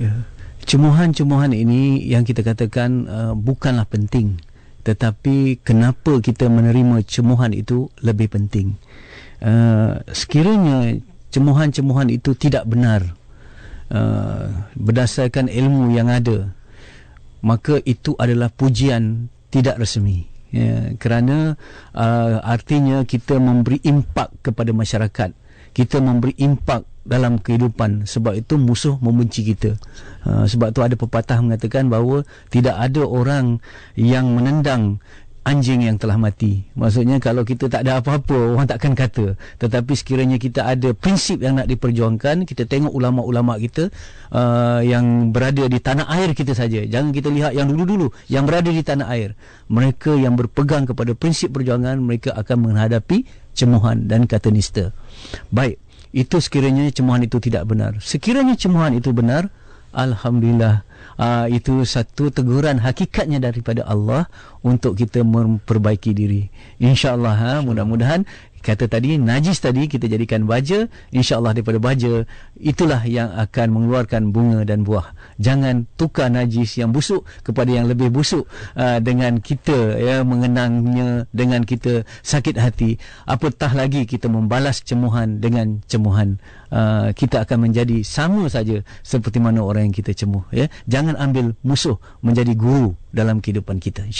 Ya. Cemuhan-cemuhan ini yang kita katakan uh, bukanlah penting tetapi kenapa kita menerima cemuhan itu lebih penting. Uh, sekiranya cemuhan-cemuhan itu tidak benar uh, berdasarkan ilmu yang ada maka itu adalah pujian tidak resmi. Ya, kerana uh, artinya kita memberi impak kepada masyarakat. Kita memberi impak dalam kehidupan sebab itu musuh membenci kita uh, sebab tu ada pepatah mengatakan bahawa tidak ada orang yang menendang anjing yang telah mati maksudnya kalau kita tak ada apa-apa orang takkan kata tetapi sekiranya kita ada prinsip yang nak diperjuangkan kita tengok ulama-ulama kita uh, yang berada di tanah air kita saja jangan kita lihat yang dulu-dulu yang berada di tanah air mereka yang berpegang kepada prinsip perjuangan mereka akan menghadapi cemuhan dan kata nista baik itu sekiranya cemuhan itu tidak benar. Sekiranya cemuhan itu benar, alhamdulillah uh, itu satu teguran hakikatnya daripada Allah untuk kita memperbaiki diri. Insyaallah, ha, mudah-mudahan kata tadi najis tadi kita jadikan baja insyaallah daripada baja itulah yang akan mengeluarkan bunga dan buah jangan tukar najis yang busuk kepada yang lebih busuk uh, dengan kita ya mengenangnya dengan kita sakit hati apatah lagi kita membalas cemuhan dengan cemuhan uh, kita akan menjadi sama saja seperti mana orang yang kita cemuh ya jangan ambil musuh menjadi guru dalam kehidupan kita